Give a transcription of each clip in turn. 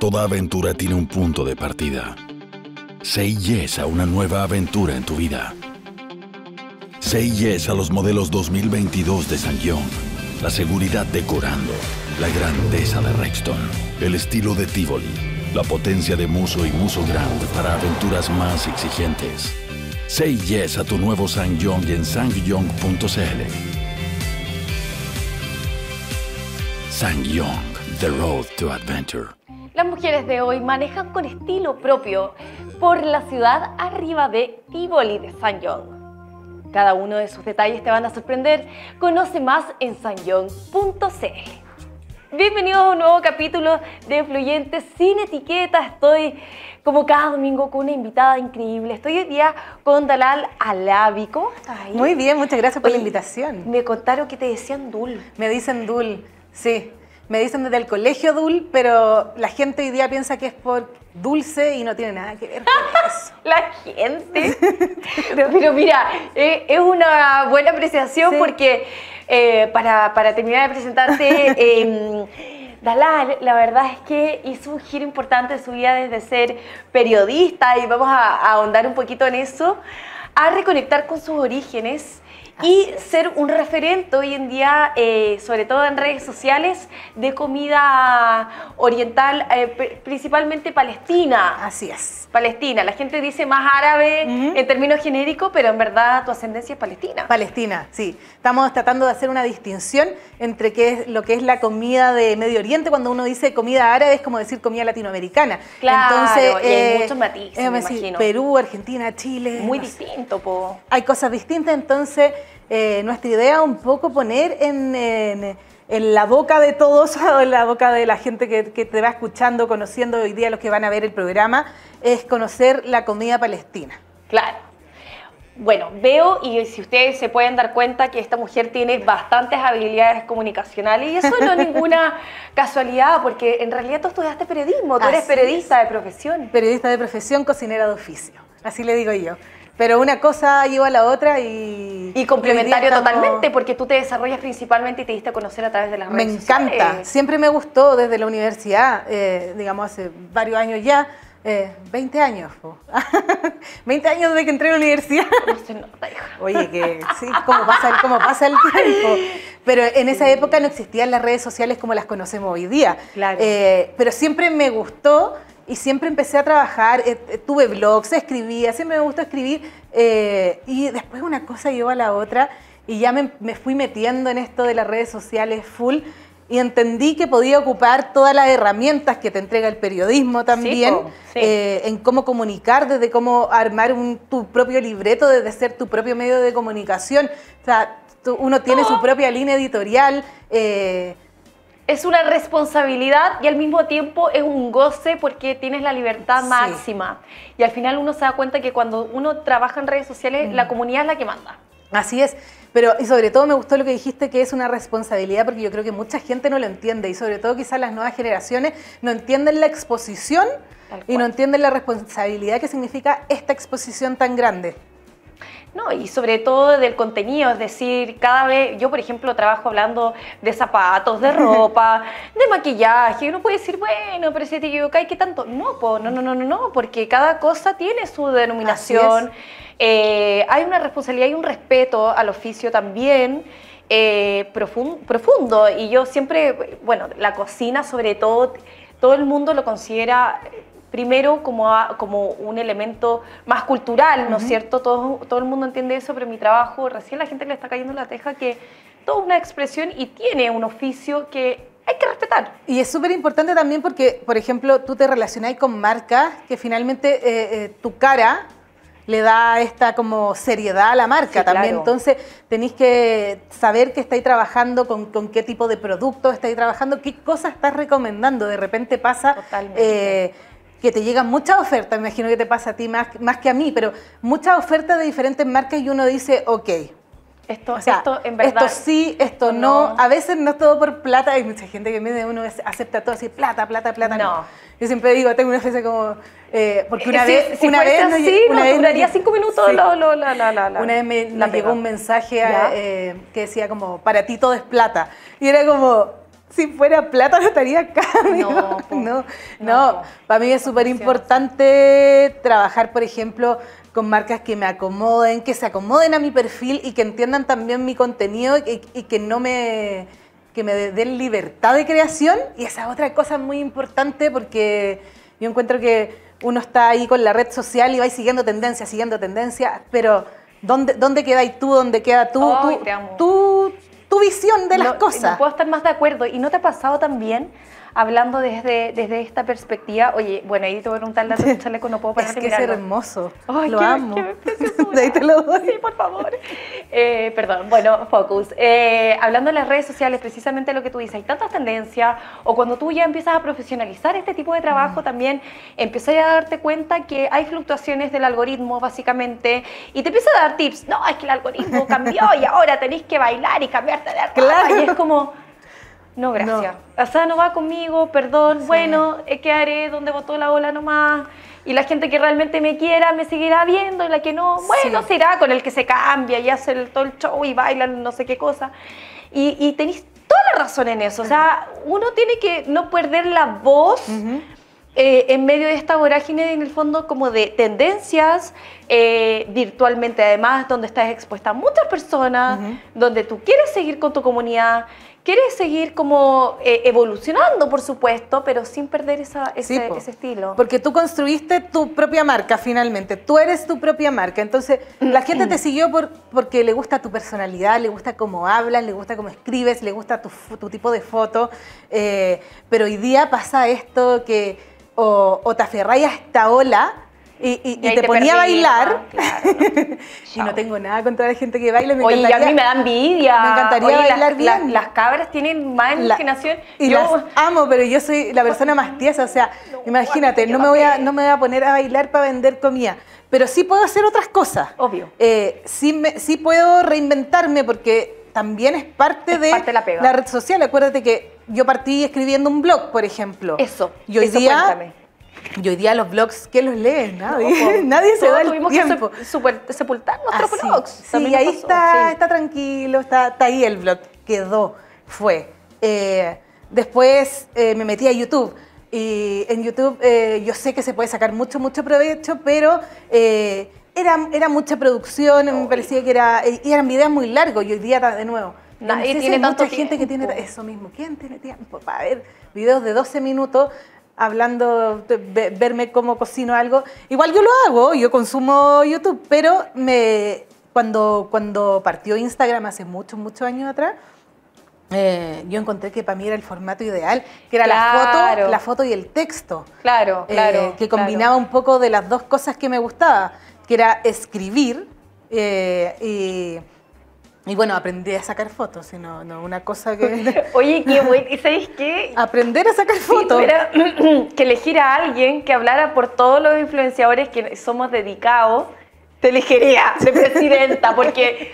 Toda aventura tiene un punto de partida. Se yes a una nueva aventura en tu vida. Say yes a los modelos 2022 de Sangyong. La seguridad decorando. La grandeza de Rexton. El estilo de Tivoli la potencia de Muso y Muso grande para aventuras más exigentes. Say yes a tu nuevo SsangYong en SsangYong.cl SsangYong, the road to adventure. Las mujeres de hoy manejan con estilo propio por la ciudad arriba de Tivoli de SsangYong. Cada uno de sus detalles te van a sorprender. Conoce más en sangyong.cl. Bienvenidos a un nuevo capítulo de Influyentes sin etiqueta. Estoy como cada domingo con una invitada increíble. Estoy hoy día con Dalal Alábico. Muy bien, muchas gracias por la invitación. Me contaron que te decían Dul. Me dicen Dul, sí. Me dicen desde el colegio Dul, pero la gente hoy día piensa que es por dulce y no tiene nada que ver con eso. la gente. pero, mira, eh, es una buena apreciación porque eh, para, terminar de presentarte, em, Dalal, la verdad es que hizo un giro importante en su vida desde ser periodista y vamos a ahondar un poquito en eso, a reconectar con sus orígenes y ser un referente hoy en día, eh, sobre todo en redes sociales, de comida oriental, eh, principalmente palestina. Así es. Palestina. La gente dice más árabe en términos genéricos, pero en verdad tu ascendencia es palestina. Palestina, sí. Estamos tratando de hacer una distinción entre qué es lo que es la comida de Medio Oriente. Cuando uno dice comida árabe es como decir comida latinoamericana. Claro, Entonces, eh, muchos matices, me imagino. Perú, Argentina, Chile. Muy distinto, po. Hay cosas distintas, entonces eh, nuestra idea un poco poner en, la boca de todos, en la boca de la gente que, te va escuchando, conociendo hoy día los que van a ver el programa, es conocer la comida palestina. Claro. Bueno, veo y si ustedes se pueden dar cuenta que esta mujer tiene bastantes habilidades comunicacionales y eso no es ninguna casualidad porque en realidad tú estudiaste periodismo, tú eres periodista de profesión. Periodista de profesión, cocinera de oficio. Así le digo yo. Pero una cosa lleva a la otra y... Y complementario totalmente, porque tú te desarrollas principalmente y te diste a conocer a través de las me redes Me encanta, siempre me gustó desde la universidad, eh, digamos hace varios años ya, 20 eh, años. 20 años desde que entré a la universidad. Oye, que sí, cómo pasa, cómo pasa el tiempo. Pero en esa época no existían las redes sociales como las conocemos hoy día. Claro. Eh, pero siempre me gustó y siempre empecé a trabajar, eh, eh, tuve blogs, escribía, siempre me gustó escribir eh, y después una cosa llevó a la otra y ya me, fui metiendo en esto de las redes sociales full y entendí que podía ocupar todas las herramientas que te entrega el periodismo también en cómo comunicar, desde cómo armar tu propio libreto, desde ser tu propio medio de comunicación. O sea, uno tiene su propia línea editorial es una responsabilidad y al mismo tiempo es un goce porque tienes la libertad máxima. Y al final uno se da cuenta que cuando uno trabaja en redes sociales, la mm. comunidad es la que manda. Así es. Pero, y sobre todo me gustó lo que dijiste, que es una responsabilidad, porque yo creo que mucha gente no lo entiende, y sobre todo quizás las nuevas generaciones no entienden la exposición y no entienden la responsabilidad que significa esta exposición tan grande. No, y sobre todo del contenido, es decir, cada vez, yo por ejemplo trabajo hablando de zapatos, de ropa, de maquillaje, uno puede decir, bueno, pero si te equivocas, ¿qué tanto? No, no, no, no, no, porque cada cosa tiene su denominación, eh, hay una responsabilidad y un respeto al oficio también. Eh, profundo y yo siempre, bueno, la cocina sobre todo, todo el mundo lo considera primero como, como un elemento más cultural, ¿no es cierto? Todo, todo el mundo entiende eso, pero mi trabajo, recién la gente le está cayendo la teja que todo es una expresión y tiene un oficio que hay que respetar. Y es súper importante también porque, por ejemplo, tú te relacionás con marcas que finalmente eh, eh, tu cara le da esta como seriedad a la marca también. Entonces tenéis que saber que estáis trabajando, con, con, qué tipo de producto estáis trabajando, qué cosas estás recomendando. De repente pasa eh, que te llegan muchas ofertas, me imagino que te pasa a ti más, más que a mí, pero muchas ofertas de diferentes marcas y uno dice, ok. Esto, en verdad. Esto sí, esto no. A veces no es todo por plata. Hay mucha gente que en vez uno acepta todo así, plata, plata, plata. No. Yo siempre digo, tengo una frase como. porque una vez. una vez una vez duraría cinco minutos. una vez me, llegó un mensaje eh, que decía como, para ti todo es plata. Y era como si fuera plata no estaría acá. No, no, no, para mí es súper importante trabajar, por ejemplo, con marcas que me acomoden, que se acomoden a mi perfil y que entiendan también mi contenido y, que no me me den libertad de creación y esa otra cosa muy importante porque yo encuentro que uno está ahí con la red social y va siguiendo tendencias, siguiendo tendencias, pero ¿dónde, dónde quedáis tú? ¿Dónde queda tú? Oh, tú tu visión de las cosas. No puedo estar más de acuerdo. ¿Y no te ha pasado también? hablando desde, desde esta perspectiva. Oye, bueno, ahí te voy a preguntar la de chaleco, no puedo parar de que mirarlo. Es hermoso. lo amo. ahí te lo doy. Sí, por favor. Eh, perdón, bueno, focus. Eh, hablando de las redes sociales, precisamente lo que tú dices, hay tantas tendencias, o cuando tú ya empiezas a profesionalizar este tipo de trabajo, mm. también empiezas a darte cuenta que hay fluctuaciones del algoritmo, básicamente, y te empieza a dar tips. No, es que el algoritmo cambió y ahora tenéis que bailar y cambiarte de Claro. Y es como no, gracias. O sea, no va conmigo, perdón, es eh, que haré donde votó la ola nomás. Y la gente que realmente me quiera me seguirá viendo y la que no, bueno, será con el que se cambia y hace el, todo el show y bailan no sé qué cosa. Y, tenéis toda la razón en eso. O sea, uno tiene que no perder la voz. Eh, en medio de esta vorágine, en el fondo, como de tendencias eh, virtualmente, además, donde estás expuesta a muchas personas, donde tú quieres seguir con tu comunidad, Quieres seguir como eh, evolucionando, por supuesto, pero sin perder ese, estilo. Porque tú construiste tu propia marca finalmente, tú eres tu propia marca, entonces la gente te siguió por, porque le gusta tu personalidad, le gusta cómo hablas, le gusta cómo escribes, le gusta tu, tipo de foto, eh, pero hoy día pasa esto que o, te aferráis a esta ola, y, te, ponía a bailar. Ah, no. y no tengo nada contra la gente que baila. Me Oye, a mí me da envidia. Me encantaría bailar bien. Las, cabras tienen más imaginación. y las amo, pero yo soy la persona más tiesa. O sea, imagínate, no me, voy a, no me voy a poner a bailar para vender comida. Pero sí puedo hacer otras cosas. Obvio. Eh, sí, me, sí puedo reinventarme porque también es parte de la, red social. Acuérdate que yo partí escribiendo un blog, por ejemplo. Eso. Y hoy eso día cuéntame. Y hoy día los blogs, ¿quién los lee? Nadie, nadie se da el tiempo. que sepultar nuestros vlogs. Ah, blogs. Sí, ahí está, está tranquilo, está, ahí el blog, quedó, fue. Eh, después eh, me metí a YouTube. Y en YouTube eh, yo sé que se puede sacar mucho, mucho provecho, pero era, era mucha producción, me parecía que era, eran videos muy largos y hoy día de nuevo. Nadie no tiene gente que tiene eso mismo. ¿Quién tiene tiempo para ver videos de 12 minutos hablando, verme cómo cocino algo. Igual yo lo hago, yo consumo YouTube, pero me, cuando, cuando partió Instagram hace muchos, muchos años atrás, eh, yo encontré que para mí era el formato ideal, que era la foto, la foto y el texto. Claro, eh, claro. que combinaba un poco de las dos cosas que me gustaba, que era escribir eh, y y bueno, aprendí a sacar fotos, sino no, una cosa que... Oye, ¿y sabéis qué? Aprender a sacar fotos. que elegir a alguien que hablara por todos los influenciadores que somos dedicados, te elegiría de presidenta, porque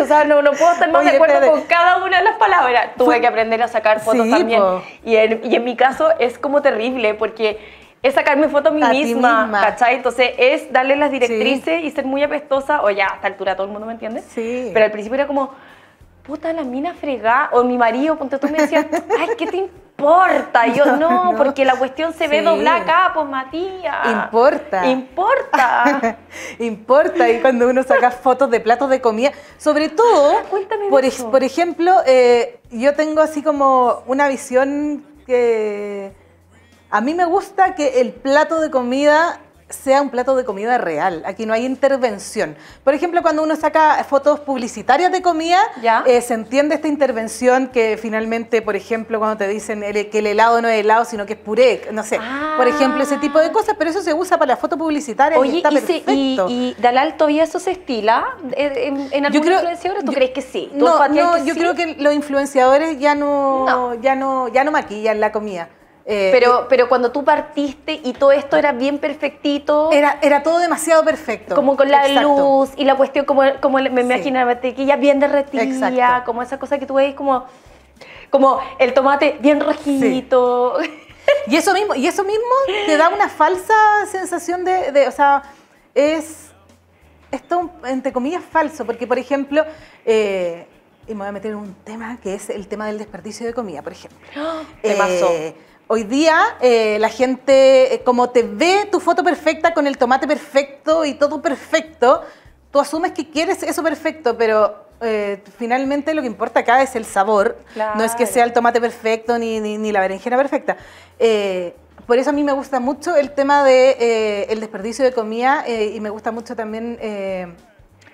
o sea, no, no puedo estar más de acuerdo con cada una de las palabras. Tuve que aprender a sacar fotos también. Y en, y en mi caso es como terrible, porque es sacar mi foto a mí misma, ¿cachai? Entonces es darle las directrices y ser muy apestosa, o ya, a esta altura todo el mundo me entiende. Sí. Pero al principio era como, puta, la mina fregada, o mi marido, ponte tú me decías, ay, ¿qué te importa? Y yo, no, porque la cuestión se ve doblada acá, pues Matías. Importa. Importa. importa, y cuando uno saca fotos de platos de comida, sobre todo, por, ejemplo, eh, yo tengo así como una visión que a mí me gusta que el plato de comida sea un plato de comida real. Aquí no hay intervención. Por ejemplo, cuando uno saca fotos publicitarias de comida, eh, se entiende esta intervención que finalmente, por ejemplo, cuando te dicen que el helado no es helado, sino que es puré, no sé. Por ah. ejemplo, ese tipo de cosas, pero eso se usa para la foto publicitaria Oye, y está y y, eso se estila en, algunos influenciadores? ¿Tú crees que sí? no, yo creo que los influenciadores ya no, ya no, ya no maquillan la comida. Eh, pero, eh, pero cuando tú partiste y todo esto era bien perfectito. Era, era todo demasiado perfecto. Como con la luz y la cuestión, como, como me imaginaba, imagino la mantequilla bien derretida, como esa cosa que tú veis, como, como el tomate bien rojito. Y eso mismo, y eso mismo te da una falsa sensación de, o sea, es esto entre comillas falso, porque por ejemplo, eh, y me voy a meter en un tema que es el tema del desperdicio de comida, por ejemplo. ¡Oh, pasó. Hoy día eh, la gente, eh, como te ve tu foto perfecta con el tomate perfecto y todo perfecto, tú asumes que quieres eso perfecto, pero eh, finalmente lo que importa acá es el sabor. No es que sea el tomate perfecto ni, la berenjena perfecta. por eso a mí me gusta mucho el tema del de, el desperdicio de comida y me gusta mucho también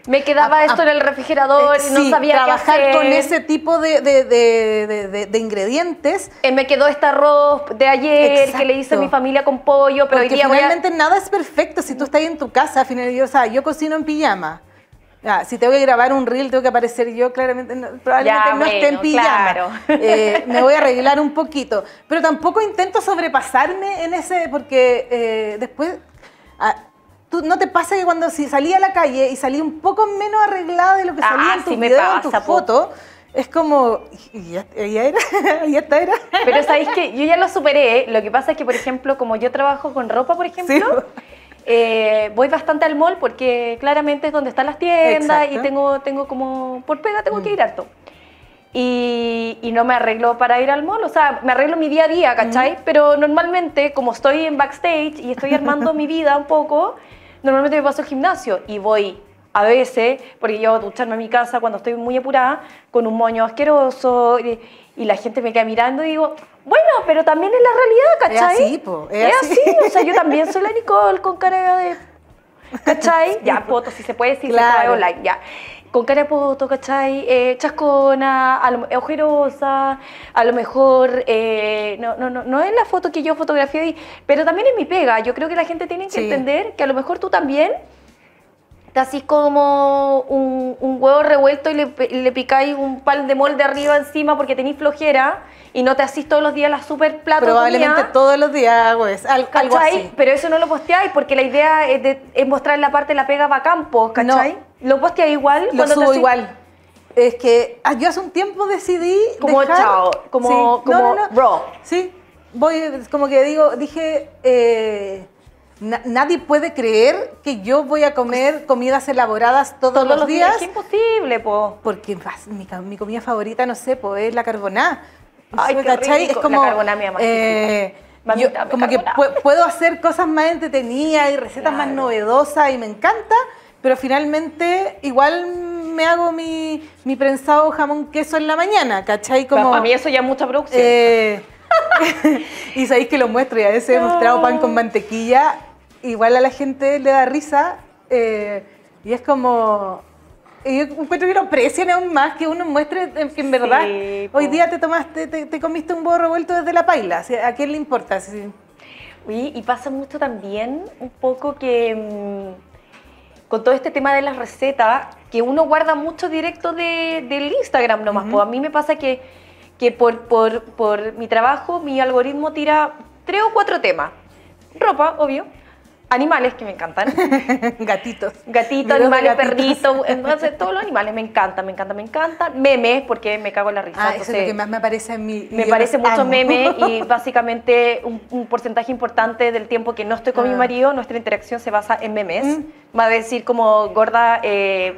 me quedaba esto en el refrigerador y no sabía qué hacer. con ese tipo de, de, de, ingredientes. Eh, me quedó este arroz de ayer que le hice a mi familia con pollo, pero Porque hoy día nada es perfecto si tú estás en tu casa, final, o sea, yo cocino en pijama. si tengo que grabar un reel, tengo que aparecer yo, claramente, probablemente no esté en pijama. Claro. Eh, me voy a arreglar un poquito. Pero tampoco intento sobrepasarme en ese, porque eh, después... Ah, ¿No te pasa que cuando si salí a la calle y salí un poco menos arreglada de lo que ah, salía en ah, tu me foto, es como, ya, ya era, Pero sabéis que yo ya lo superé. ¿eh? Lo que pasa es que, por ejemplo, como yo trabajo con ropa, por ejemplo, eh, voy bastante al mall porque claramente es donde están las tiendas y tengo, tengo como, por pega tengo que mm. ir alto. Y, no me arreglo para ir al mall, o sea, me arreglo mi día a día, ¿cachai? Mm. Pero normalmente, como estoy en backstage y estoy armando mi vida un poco, normalmente me paso al gimnasio y voy a veces, porque yo a ducharme a mi casa cuando estoy muy apurada, con un moño asqueroso, y, la gente me queda mirando y digo, bueno, pero también es la realidad, ¿cachai? Es así, po, es, así. o sea, yo también soy la Nicole con cara de... ¿Cachai? Ya, fotos, si se puede, decir claro. se trae ya con cara foto ¿cachai? Eh, chascona, a ojerosa, a lo mejor eh, no, no, no, no, es la foto que yo fotografié pero también es mi pega. Yo creo que la gente tiene que entender que a lo mejor tú también te así como un, huevo revuelto y le, picáis un pan de molde arriba encima porque tenéis flojera y no te hacís todos los días la super plata. Probablemente todos los días güey. algo Pero eso no lo posteáis porque la idea es, mostrar la parte de la pega para pues, campo, ¿cachai? ¿Lo posteas igual? Lo subo igual. Es que ah, yo hace un tiempo decidí. Como chao, como, como Bro. Sí, voy, como que digo, dije. Eh, nadie puede creer que yo voy a comer pues comidas elaboradas todos, los, días. Es imposible, po. Porque mi, mi, comida favorita, no sé, po, es la carboná. Ay, qué Es como, la carboná, mi eh, como que puedo hacer cosas más entretenidas y recetas más novedosas y me encanta, pero finalmente igual me hago mi, prensado jamón queso en la mañana, ¿cachai? Como, para mí eso ya es mucha producción. Eh, y sabéis que lo muestro y a veces he mostrado pan con mantequilla, igual a la gente le da risa eh, y es como... Y que lo aún más que uno muestre en verdad hoy día te tomaste, te, comiste un borro revuelto desde la paila. ¿A quién le importa? Sí. y pasa mucho también un poco que mm, todo este tema de las recetas, que uno guarda mucho directo de, del Instagram nomás. pues a mí me pasa que, que por, por, por mi trabajo, mi algoritmo tira tres o cuatro temas. Ropa, obvio Animales que me encantan. Gatitos. Gatitos, animales, perritos, entonces todos los animales me encantan, me encantan, me encantan. Memes, porque me cago en la risa. Ah, eso es lo que más me aparece en mi... Me parece mucho meme y básicamente un, porcentaje importante del tiempo que no estoy con mi ah. marido, nuestra interacción se basa en memes. Mm. Va a decir como, gorda, eh,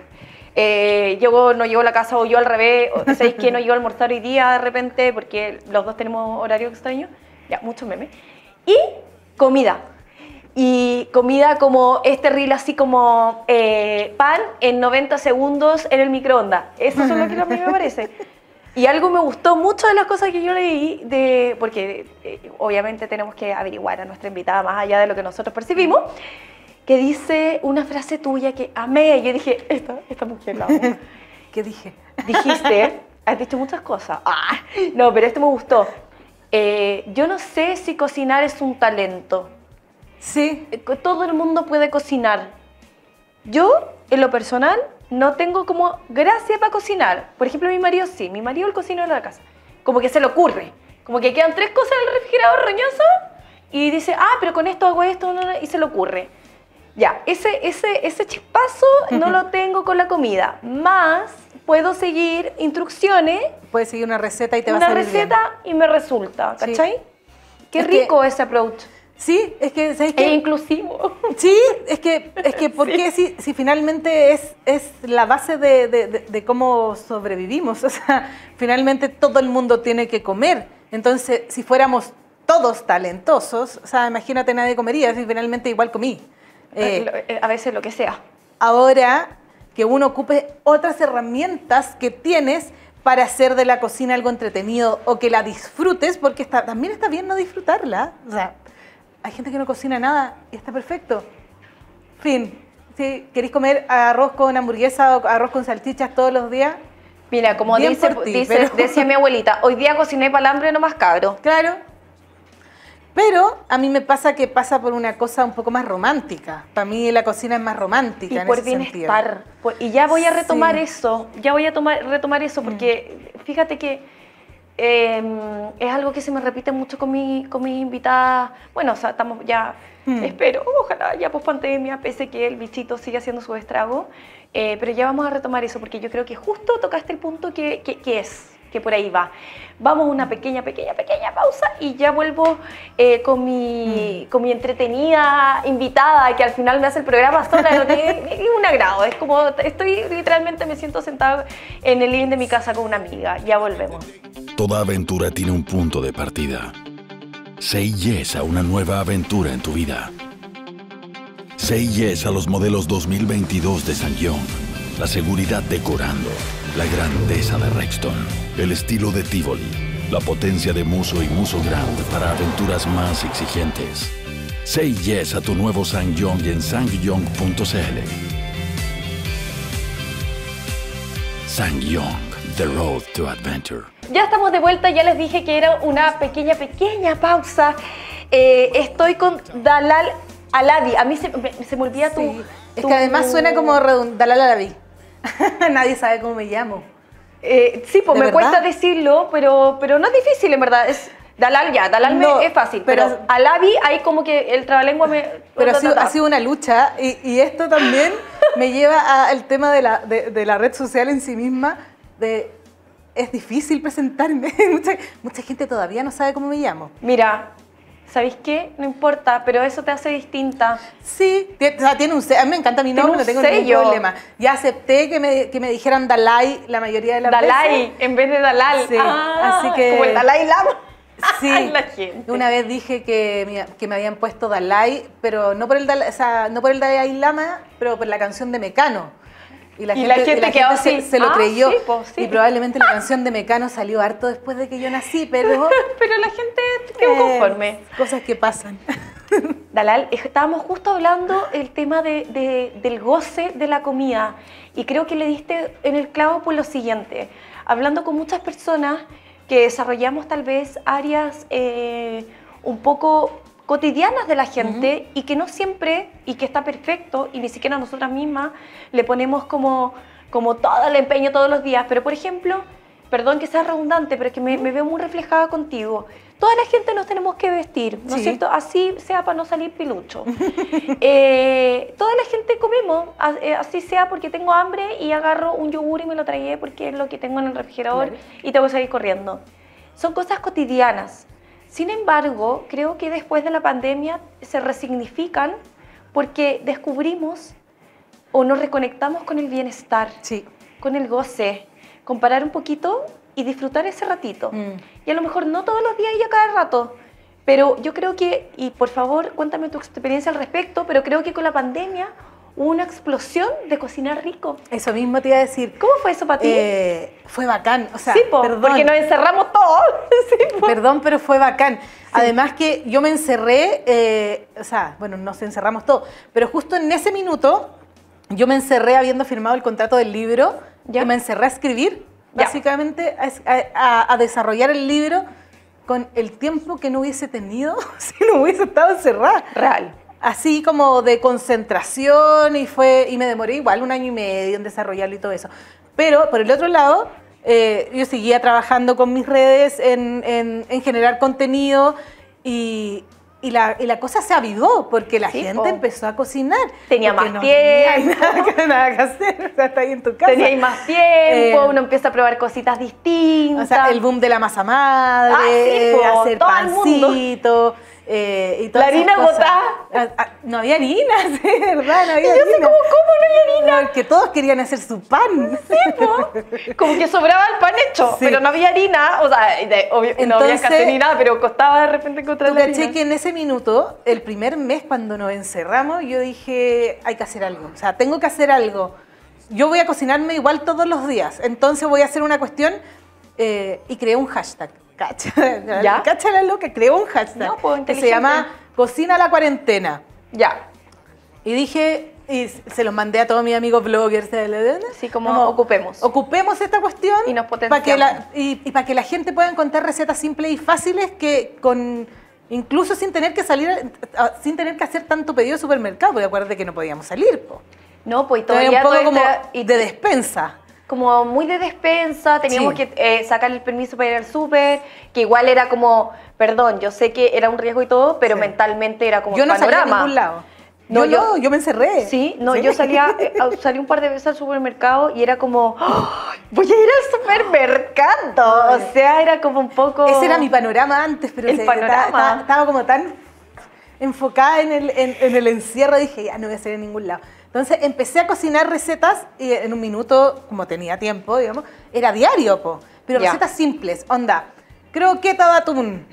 eh, yo no llego a la casa o yo al revés, ¿sabéis que no llego a almorzar hoy día de repente? Porque los dos tenemos horario extraño. Ya, mucho meme Y comida y comida como este terrible, así como eh, pan en 90 segundos en el microondas. Eso es lo que a mí me parece. Y algo me gustó mucho de las cosas que yo leí, de, porque eh, obviamente tenemos que averiguar a nuestra invitada más allá de lo que nosotros percibimos, que dice una frase tuya que amé. Yo dije, esta, esta mujer la amo. ¿Qué dije? Dijiste, has dicho muchas cosas. Ah, no, pero esto me gustó. Eh, yo no sé si cocinar es un talento. Sí. Eh, todo el mundo puede cocinar. Yo, en lo personal, no tengo como gracia para cocinar. Por ejemplo, mi marido sí, mi marido el cocina en la casa. Como que se le ocurre. Como que quedan tres cosas en el refrigerador roñoso y dice, ah, pero con esto hago esto, y se le ocurre. Ya, ese, ese, ese chispazo no lo tengo con la comida. Más puedo seguir instrucciones. Puedes seguir una receta y te va a salir Una receta y me resulta, ¿cachai? Qué rico ese approach. Sí, es que... Es inclusivo. Sí, es que, es que ¿por qué si, finalmente es, es la base de, cómo sobrevivimos? O sea, finalmente todo el mundo tiene que comer. Entonces, si fuéramos todos talentosos, o sea, imagínate, nadie comería, si finalmente igual comí. Eh, eh, a veces lo que sea. Ahora que uno ocupe otras herramientas que tienes para hacer de la cocina algo entretenido o que la disfrutes, porque también está bien no disfrutarla. O sea, hay gente que no cocina nada y está perfecto. Fin. Si queréis comer arroz con hamburguesa o arroz con salchichas todos los días, Mira, como dice, decía mi abuelita, hoy día cociné palambre el hambre más cabro. Claro. Pero a mí me pasa que pasa por una cosa un poco más romántica. Para mí la cocina es más romántica. Y en ese Sentido. y ya voy a retomar eso. Ya voy a tomar, retomar eso porque mm. fíjate que Em, es algo que se me repite mucho con, mi, con mis invitadas. Bueno, estamos ya, hmm. espero, ojalá ya post pandemia, pese que el bichito sigue haciendo su estrago. Eh, pero ya vamos a retomar eso porque yo creo que justo tocaste el punto que, que, que es que por ahí va. Vamos a una pequeña, pequeña, pequeña pausa y ya vuelvo eh, con, mi, mm. con mi entretenida invitada que al final me hace el programa sola. es un agrado, es como estoy literalmente me siento sentada en el living de mi casa con una amiga. Ya volvemos. Toda aventura tiene un punto de partida. Say yes a una nueva aventura en tu vida. Say yes a los modelos 2022 de Sangyong la seguridad decorando, la grandeza de Rexton, el estilo de Tivoli, la potencia de Muso y Muso Grand para aventuras más exigentes. Say yes a tu nuevo SsangYong en sang Sangyong, the road to adventure. Ya estamos de vuelta, ya les dije que era una pequeña, pequeña pausa. Eh, estoy con Dalal Aladi. A mí se, me, se olvida tu, Es que además suena como Dalal Alavi. Nadie sabe cómo me llamo. Eh, sí, pues me cuesta decirlo, pero, pero no es difícil, en verdad. Es, Dalal ya, Dalal es fácil, pero, pero Alabi hay como que el trabalengua me... Pero Ha, sido, una lucha y, y esto también me lleva al tema de la, de la red social en sí misma, de es difícil presentarme. mucha, mucha gente todavía no sabe cómo me llamo. Mira, ¿sabéis qué? No importa, pero eso te hace distinta. Sí, o sea, tiene un A mí me encanta mi nombre, no tengo sello. ningún problema. Ya acepté que me, que me dijeran Dalai la mayoría de las Dalai, en vez de Dalal. Sí, ah, así que... Como el Dalai Lama. Sí, una vez dije que me, que me habían puesto Dalai, pero no por, el no por el Dalai Lama, pero por la canción de Mecano. Y la, gente, Se, lo ah, creyó. Y probablemente la canción de Mecano salió harto después de que yo nací, pero. pero la gente quedó eh, conforme. cosas que pasan. Dalal, estábamos justo hablando el tema del goce de la comida. Y creo que le diste en el clavo por lo siguiente. Hablando con muchas personas que desarrollamos tal vez áreas eh, un poco cotidianas de la gente y que no siempre, y que está perfecto, y ni siquiera nosotras mismas le ponemos como, como todo el empeño todos los días. Pero por ejemplo, perdón que sea redundante, pero es que me, veo muy reflejada contigo. Toda la gente nos tenemos que vestir, ¿no es cierto? Así sea para no salir pelucho eh, toda la gente comemos, eh, así sea porque tengo hambre y agarro un yogur y me lo tragué porque es lo que tengo en el refrigerador y tengo que salir corriendo. Son cosas cotidianas sin embargo, creo que después de la pandemia se resignifican porque descubrimos o nos reconectamos con el bienestar, con el goce, comparar un poquito y disfrutar ese ratito. Mm. Y a lo mejor no todos los días y a cada rato, pero yo creo que, y por favor cuéntame tu experiencia al respecto, pero creo que con la pandemia una explosión de cocinar rico. Eso mismo te iba a decir. ¿Cómo fue eso para ti? Eh, fue bacán, o sí, porque nos encerramos todos. perdón, pero fue bacán. Además que yo me encerré, eh, o sea, bueno, nos encerramos todos, pero justo en ese minuto yo me encerré habiendo firmado el contrato del libro, Y me encerré a escribir, básicamente a, a desarrollar el libro con el tiempo que no hubiese tenido si no hubiese estado encerrada. Real así como de concentración y fue y me demoré igual un año y medio en desarrollarlo y todo eso. Pero por el otro lado, eh, yo seguía trabajando con mis redes en generar contenido y, y la, cosa se avivó porque la gente empezó a cocinar. Tenía más no tiempo. Nada, que hacer, o sea, está ahí en tu casa. Tenía más tiempo, eh, uno empieza a probar cositas distintas. O sea, el boom de la masa madre, ah, sí, hacer todo pancito. Eh, la harina botada. Ah, ah, no había harina, sí, ¿verdad? No había yo sé cómo, ¿cómo no había harina? Porque todos querían hacer su pan. como que sobraba el pan hecho, pero no había harina, o sea, obvio, no había casi ni nada, pero costaba de repente encontrar la harina. que en ese ese minuto, el primer mes cuando nos encerramos, yo dije, hay que hacer algo, o sea, tengo que hacer algo. Yo voy a cocinarme igual todos los días, entonces voy a hacer una cuestión eh, y creé un hashtag. Cacha, ¿Ya? cacha la loca, creé un hashtag pues, que se llama Cocina la cuarentena. Ya. Y dije, y se los mandé a todos mis amigos bloggers. Sí, como, ocupemos. Ocupemos esta cuestión. Y nos potenciamos. y para que la gente pueda encontrar recetas simples y fáciles que con Incluso sin tener que salir, ah, sin tener que hacer tanto pedido de supermercado, porque acuérdate que no podíamos salir, No, pues todavía, Era un como y de despensa. Como muy de despensa, teníamos que eh, sacar el permiso para ir al súper, que igual era como, perdón, yo sé que era un riesgo y todo, pero mentalmente era como Yo no salía ningún lado. No, yo, yo, me encerré. Sí, no, yo salía, eh, salí un par de veces al supermercado y era como, ¡Oh! voy a ir al supermercado. O sea, era como un poco... Ese era mi panorama antes, pero panorama. estaba como tan enfocada en el, en, encierro, dije, ya no voy a salir a ningún lado. Entonces empecé a cocinar recetas y en un minuto, como tenía tiempo, digamos, era diario, po. pero recetas simples, onda, croqueta de atún,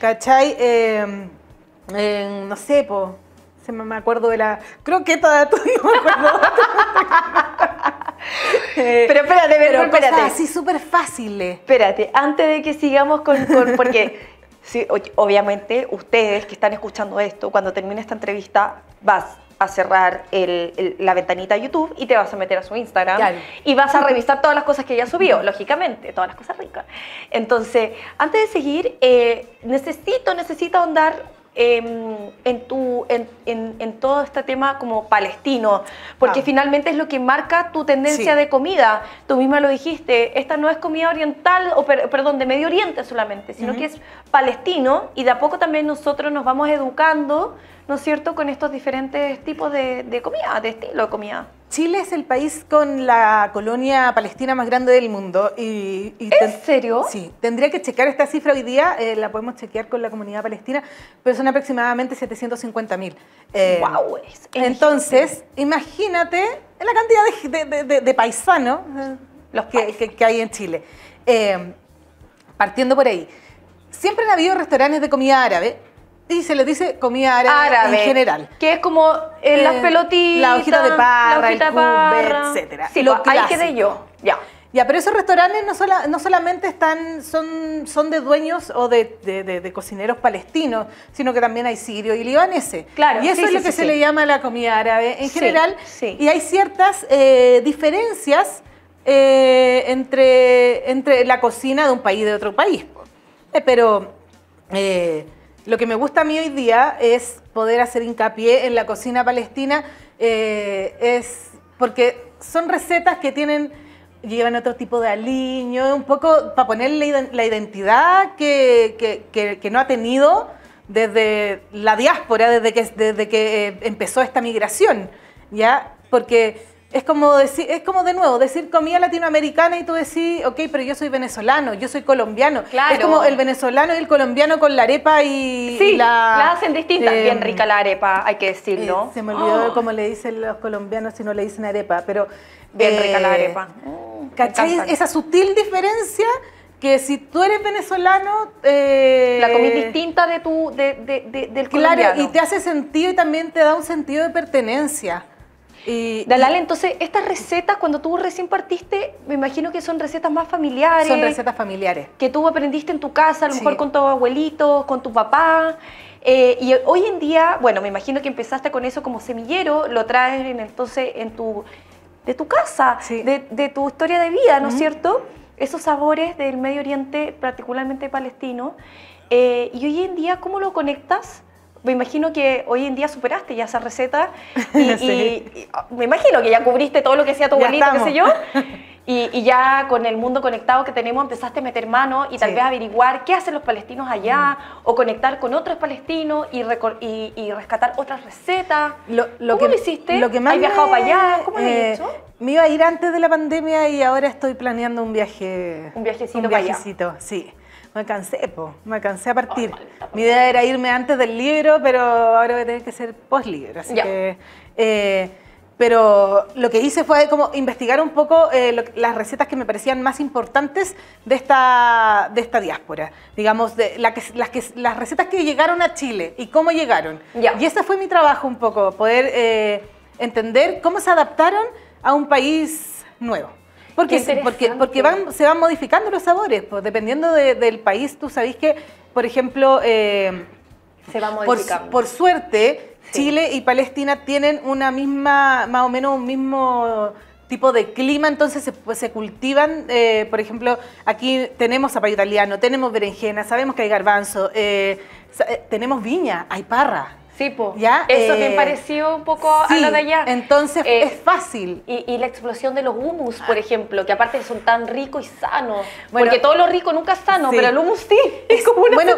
¿cachai? Em, em, no sé, po. se me acuerdo de la croqueta de atún, me acuerdo. Pero espérate, pero espérate. Así súper fácil. Espérate, antes de que sigamos con. porque. obviamente ustedes que están escuchando esto, cuando termine esta entrevista, vas a cerrar la ventanita de YouTube y te vas a meter a su Instagram y vas a revisar todas las cosas que ella subió, lógicamente, todas las cosas ricas. Entonces, antes de seguir, eh, necesito, necesito ahondar Em, en, tu, en, todo este tema como palestino, porque ah. finalmente es lo que marca tu tendencia de comida. Tú misma lo dijiste, esta no es comida oriental, o perdón, de Medio Oriente solamente, sino que es palestino y de a poco también nosotros nos vamos educando, ¿no es cierto?, con estos diferentes tipos de, de comida, de estilo de comida. Chile es el país con la colonia palestina más grande del mundo. Y, ¿En serio? Sí, tendría que checar esta cifra hoy día, eh, la podemos chequear con la comunidad palestina, pero son aproximadamente 750.000. mil. ¡Wow! Eh, entonces, imagínate la cantidad de, paisanos eh, Los que, hay en Chile. partiendo por ahí. Siempre han habido restaurantes de comida árabe, y se le dice comida árabe, en general. Que es como eh, las eh, pelotitas, la hojita de parra, la hojita el parra. etc. etcétera. Sí, lo ahí quedé yo, ya. Ya, pero esos restaurantes no, no solamente están, son, son de dueños o de, cocineros palestinos, sino que también hay sirio y libaneses. Claro, y eso es lo que se le llama la comida árabe en general. Y hay ciertas eh, diferencias entre, entre la cocina de un país y de otro país. pero lo que me gusta a mí hoy día es poder hacer hincapié en la cocina palestina, eh, es porque son recetas que tienen llevan otro tipo de aliño, un poco para ponerle la identidad que, no ha tenido desde la diáspora, desde que, desde que eh, empezó esta migración, ¿ya? Porque es como, decir, es como de nuevo decir comida latinoamericana y tú decís, ok, pero yo soy venezolano, yo soy colombiano. Es como el venezolano y el colombiano con la arepa y, sí, la... hacen distinta. Em, Bien rica la arepa, hay que decirlo. Eh, se me olvidó ah. cómo le dicen los colombianos si no le dicen arepa, pero... Bien eh, rica la arepa. Mm, ¿Cachai? Esa sutil diferencia que si tú eres venezolano... Eh, la comida distinta de tu, de, de, del colombiano. Claro, y te hace sentido y también te da un sentido de pertenencia. Dalala, Dalal, entonces, estas recetas, cuando tú recién partiste, me imagino que son recetas más familiares. Son recetas familiares. Que tú aprendiste en tu casa, a lo mejor con tu abuelito, con tu papá. Eh, y hoy en día, bueno, me imagino que empezaste con eso como semillero, lo traes entonces en tu, de tu casa, de, tu historia de vida, ¿no es cierto? Esos sabores del Medio Oriente, particularmente palestino. Eh, y hoy en día, ¿cómo lo conectas me imagino que hoy en día superaste ya esa receta y, oh, me imagino que ya cubriste todo lo que hacía tu bolita, qué sé yo. Y, ya con el mundo conectado que tenemos empezaste a meter mano y tal vez averiguar qué hacen los palestinos allá mm. o conectar con otros palestinos y, y, rescatar otras recetas. Lo, ¿Cómo lo hiciste? Lo ¿Has viajado para allá? ¿Cómo lo has eh, hecho? Me iba a ir antes de la pandemia y ahora estoy planeando un viaje. Un viajecito un viajecito, sí. Me cansé, po. me cansé a partir. Mi idea era irme antes del libro, pero ahora voy a tener que ser post-libro. Así que. Eh, pero lo que hice fue como investigar un poco eh, las recetas que me parecían más importantes de esta, de esta diáspora. Digamos, de, la que, las, que, las recetas que llegaron a Chile y cómo llegaron. Y ese fue mi trabajo un poco, poder eh, entender cómo se adaptaron a un país nuevo. Porque, porque, porque van, se van modificando los sabores, pues, dependiendo del país. Tú sabés que, por ejemplo, eh, Por, suerte, Chile y Palestina tienen una misma, más o menos un mismo tipo de clima, entonces se, pues, se cultivan, eh, por ejemplo, aquí tenemos zapallo italiano, tenemos berenjena, sabemos que hay garbanzo, eh, eh, tenemos viña, hay parra, Sí, pues, ¿Ya? Eso me pareció bien eh, parecido un poco a lo de allá. Entonces eh, es fácil. Y, la explosión de los humus, por ah. ejemplo, que aparte son tan ricos y sanos. porque todo lo rico nunca es sano, pero el humus sí, es como una bueno,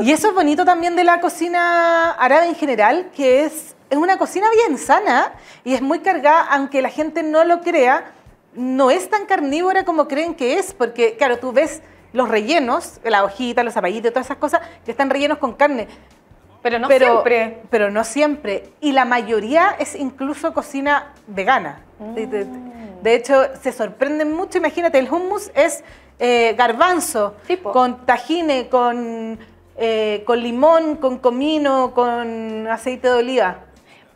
Y eso es bonito también de la cocina árabe en general, que es, es una cocina bien sana y es muy cargada, aunque la gente no lo crea, no es tan carnívora como creen que es, porque claro, tú ves los rellenos, la hojita, los zapallitos, todas esas cosas que están rellenos con carne. Pero no siempre. Pero no siempre. Y la mayoría es incluso cocina vegana. De, mm. hecho, se sorprenden mucho. Imagínate, el hummus es eh, garbanzo, con tajine, con, eh, con limón, con comino, con aceite de oliva.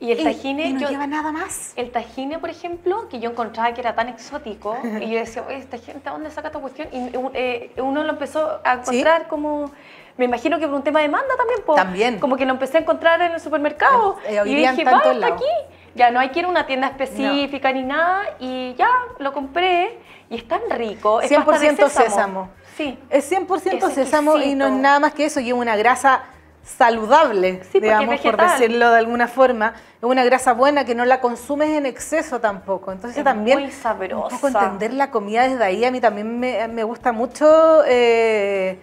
Y el tajine. Y, no lleva nada más. El tajine, por ejemplo, que yo encontraba que era tan exótico. y yo decía, oye, esta gente, ¿a dónde saca esta cuestión? Y eh, eh, uno lo empezó a encontrar como. Me imagino que por un tema de demanda también, Como que lo empecé a encontrar en el supermercado. Em, eh, y dije, va, está aquí. Ya no hay que ir a una tienda específica ni nada. Y ya lo compré. Y es tan rico. Es 100% pasta sésamo. Sí. Es 100% sésamo y no es nada más que eso. Y una grasa saludable, digamos, por decirlo de alguna forma. Es una grasa buena que no la consumes en exceso tampoco. Entonces es también muy un poco entender la comida desde ahí. A mí también me, gusta mucho eh,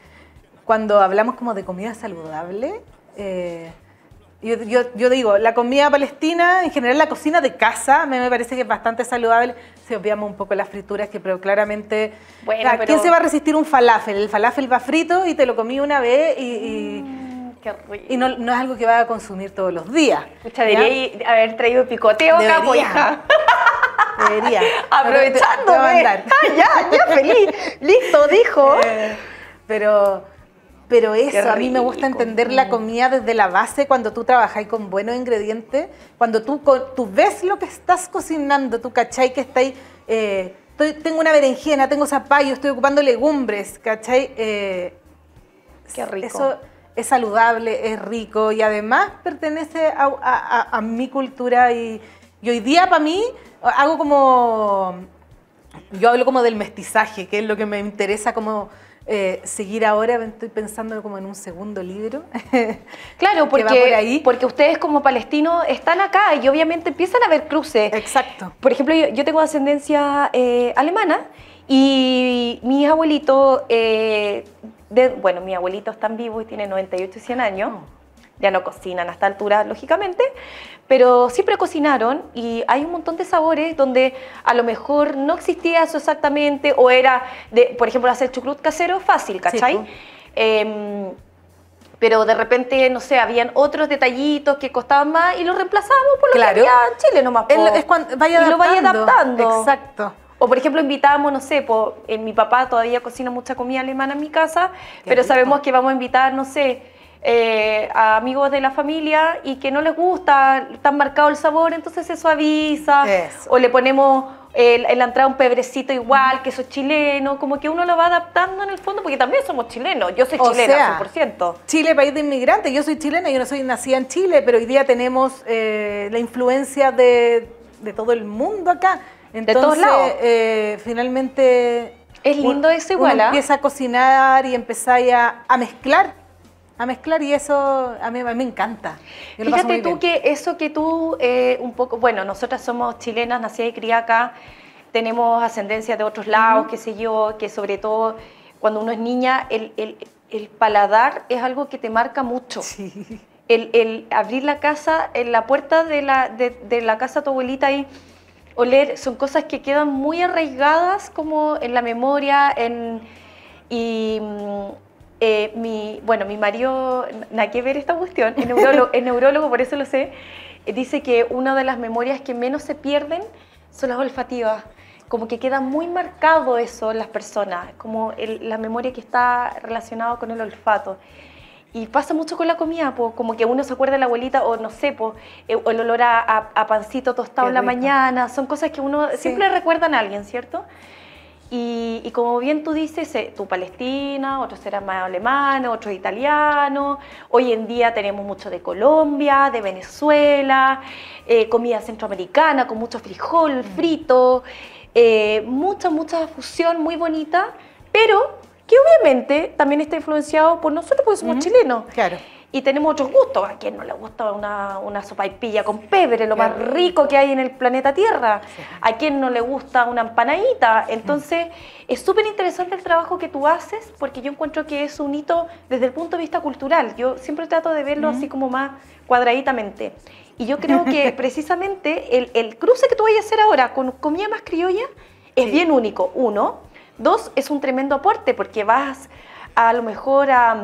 cuando hablamos como de comida saludable. Eh, yo, digo, la comida palestina, en general la cocina de casa, me, me parece que es bastante saludable. Si obviamos un poco las frituras, que pero claramente... Bueno, ¿Quién se va a resistir un falafel? El falafel va frito y te lo comí una vez y, mm. Y no, es algo que va a consumir todos los días. debería haber traído picoteo, pues, debería. Aprovechando. ah, ya, ya, feliz. Listo, dijo. Eh, pero, pero eso, a mí me gusta entender la comida desde la base, cuando tú trabajas con buenos ingredientes, cuando tú, tú ves lo que estás cocinando, tú cachai que estáis... Eh, tengo una berenjena, tengo zapallo, estoy ocupando legumbres, ¿cachai? Eh, Qué rico es saludable, es rico y además pertenece a, mi cultura y, hoy día para mí hago como, yo hablo como del mestizaje, que es lo que me interesa como eh, seguir ahora, estoy pensando como en un segundo libro. claro, porque, porque ustedes como palestinos están acá y obviamente empiezan a ver cruces. Exacto. Por ejemplo, yo, tengo ascendencia eh, alemana y mi abuelito... Eh, de, bueno, mis abuelitos están vivos y tienen 98 y 100 años. Mm. Ya no cocinan a esta altura, lógicamente, pero siempre cocinaron y hay un montón de sabores donde a lo mejor no existía eso exactamente o era, de, por ejemplo, hacer chucrut casero fácil, ¿cachai? Em, pero de repente, no sé, habían otros detallitos que costaban más y los reemplazábamos por lo que había en Chile nomás. lo vaya adaptando. Exacto. O por ejemplo, invitamos, no sé, eh, mi papá todavía cocina mucha comida alemana en mi casa, pero sabemos que vamos a invitar, no sé, eh, a amigos de la familia y que no les gusta tan marcado el sabor, entonces se suaviza o le ponemos en la entrada un pebrecito igual, que queso chileno, como que uno lo va adaptando en el fondo, porque también somos chilenos, yo soy chilena, 100%. Chile, país de inmigrantes, yo soy chilena, yo no soy nacida en Chile, pero hoy día tenemos eh, la influencia de, de todo el mundo acá. Entonces, de todos lados. Eh, finalmente. Es lindo eso igual. Uno ¿ah? empieza a cocinar y empezáis a, a, mezclar. A mezclar y eso a mí, me encanta. Fíjate tú que eso que tú eh, un poco, bueno, nosotras somos chilenas, nací y criadas acá, tenemos ascendencia de otros lados, que qué sé yo, que sobre todo cuando uno es niña, el, el, el paladar es algo que te marca mucho. Sí. El, el abrir la casa, en la puerta de la, de, la casa de tu abuelita y oler, son cosas que quedan muy arraigadas como en la memoria, en, y mm, eh, mi, bueno, mi marido, nada que ver esta cuestión, es neurólogo, por eso lo sé, dice que una de las memorias que menos se pierden son las olfativas, como que queda muy marcado eso en las personas, como la memoria que está relacionada con el olfato. Y pasa mucho con la comida, pues, como que uno se acuerda de la abuelita o no sé, eh, el olor a, pancito tostado en la mañana, son cosas que uno siempre recuerda a alguien, ¿cierto? Y, como bien tú dices, eh, tú palestina, otros eran más alemanes, otros italianos. Hoy en día tenemos mucho de Colombia, de Venezuela, eh, comida centroamericana con mucho frijol mm. frito, mucha, mucha fusión muy bonita, pero que obviamente también está influenciado por nosotros porque somos chilenos. Claro. Y tenemos otros gustos. ¿A quién no le gusta una, una pilla con pebre, lo más rico que hay en el planeta Tierra? ¿A quién no le gusta una empanadita? Entonces, es súper interesante el trabajo que tú haces porque yo encuentro que es un hito desde el punto de vista cultural. Yo siempre trato de verlo así como más cuadraditamente. Y yo creo que precisamente el, cruce que tú vayas a hacer ahora con comida más criolla es bien único. Uno, Dos, es un tremendo aporte porque vas a, lo mejor a mm,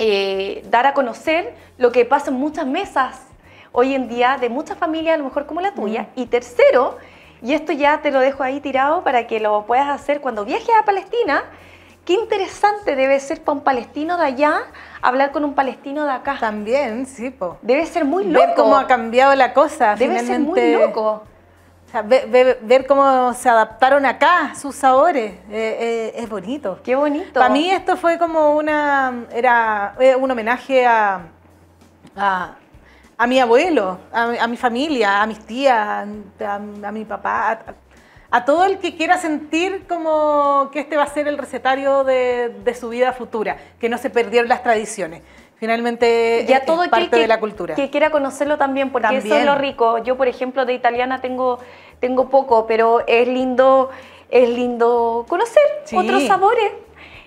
eh, dar a conocer lo que pasa en muchas mesas hoy en día de muchas familias, a lo mejor como la tuya. Y tercero, y esto ya te lo dejo ahí tirado para que lo puedas hacer cuando viajes a Palestina, qué interesante debe ser para un palestino de allá hablar con un palestino de acá. También, sí, po. Debe ser muy loco. Ver cómo ha cambiado la cosa. Debe ser muy loco ver, cómo se adaptaron acá sus sabores eh, eh, es bonito. Qué bonito. Para mí esto fue como una era eh, un homenaje a, a, mi abuelo, a, mi familia, a mis tías, a, mi papá, a, todo el que quiera sentir como que este va a ser el recetario de, de su vida futura, que no se perdieron las tradiciones. Finalmente ya eh, todo parte de la cultura. Que quiera conocerlo también, porque eso es lo rico. Yo, por ejemplo, de italiana tengo, tengo poco, pero es lindo, es lindo conocer otros sabores.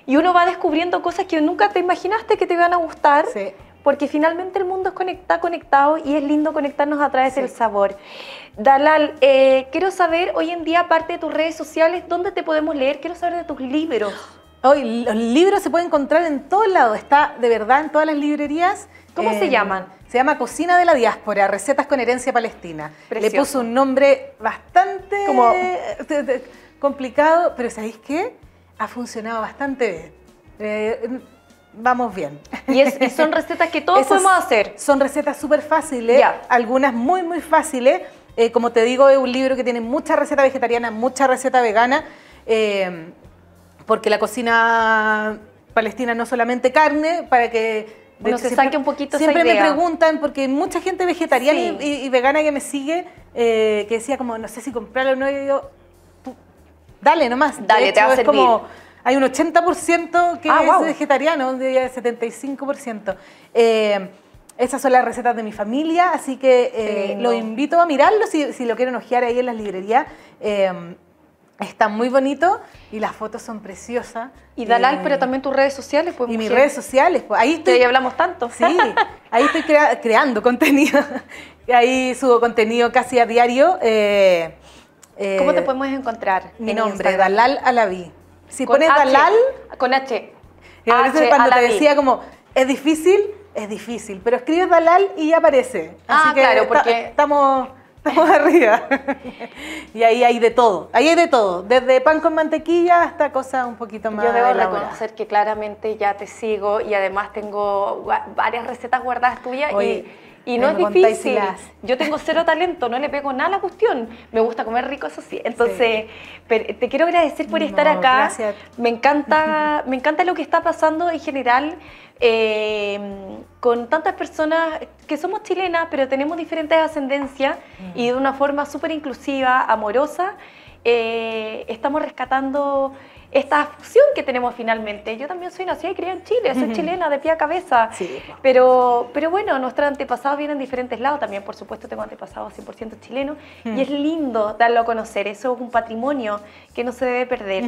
Y uno va descubriendo cosas que nunca te imaginaste que te van a gustar. Porque finalmente el mundo está conectado y es lindo conectarnos a través del sabor. Dalal, eh, quiero saber hoy en día, aparte de tus redes sociales, ¿dónde te podemos leer? Quiero saber de tus libros. Hoy los libros se pueden encontrar en todos lado, está de verdad en todas las librerías. ¿Cómo se llaman? Se llama Cocina de la Diáspora, Recetas con Herencia Palestina. Le puso un nombre bastante eh, complicado, pero ¿sabéis qué? Ha funcionado bastante bien. Eh, vamos bien. Y, son recetas que todos podemos hacer. Son recetas súper fáciles, algunas muy, muy fáciles. Eh, como te digo, es un libro que tiene mucha receta vegetariana, mucha receta vegana porque la cocina palestina no solamente carne, para que... se saque un poquito Siempre esa idea. me preguntan, porque mucha gente vegetariana y, vegana que me sigue, eh, que decía como, no sé si comprarlo o no, y yo, dale nomás. Dale, te va a es como, hay un 80% que ah, es vegetariano, un 75%. Eh, esas son las recetas de mi familia, así que eh, lo invito a mirarlo si, si, lo quieren ojear ahí en las librerías. Está muy bonito y las fotos son preciosas. Y Dalal, eh, pero también tus redes sociales, pues. Y mis redes sociales, pues. Ahí estoy. hablamos tanto. Sí, ahí estoy creando contenido. ahí subo contenido casi a diario. Eh, eh, ¿Cómo te podemos encontrar? Mi nombre, Dalal Alavi. Si pones Dalal. Con H. A veces cuando te decía como, es difícil, es difícil. Pero escribes Dalal y aparece. Ah, Así ah, claro, porque. Estamos Estamos arriba. y ahí hay de todo, ahí hay de todo, desde pan con mantequilla hasta cosas un poquito más Yo debo reconocer que claramente ya te sigo y además tengo varias recetas guardadas tuyas y y no es difícil. Yo tengo cero talento, no le pego nada a la cuestión. Me gusta comer rico, eso sí. Entonces, te quiero agradecer por estar acá. Me encanta, me encanta lo que está pasando en general. Eh, con tantas personas que somos chilenas, pero tenemos diferentes ascendencias mm. y de una forma súper inclusiva, amorosa, eh, estamos rescatando esta fusión que tenemos finalmente. Yo también soy nacida y criada en Chile, soy chilena de pie a cabeza. Pues. Pero, pero bueno, nuestros antepasados vienen de diferentes lados también. Por supuesto, tengo antepasados 100% chilenos y es lindo darlo a conocer. Eso es un patrimonio que no se debe perder.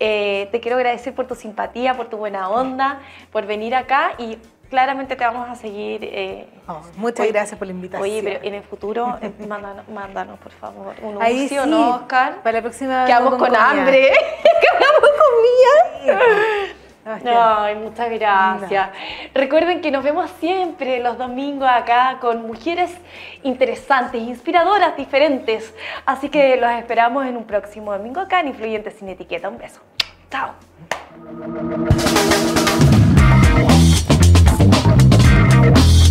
Eh, te quiero agradecer por tu simpatía, por tu buena onda, por venir acá y claramente te vamos a seguir. Eh, oh, muchas gracias por la eh, invitación. Oye, pero en el futuro, eh, mándanos, por favor, un Ahí sí, ¿no, Oscar? Para la próxima. Quedamos con, hambre, quedamos con comida. Ah, Ay, muchas gracias. Recuerden que nos vemos siempre los domingos acá con mujeres interesantes, inspiradoras, diferentes. Así que los esperamos en un próximo domingo acá en Influyentes sin Etiqueta. Un beso. Chao. Thank you.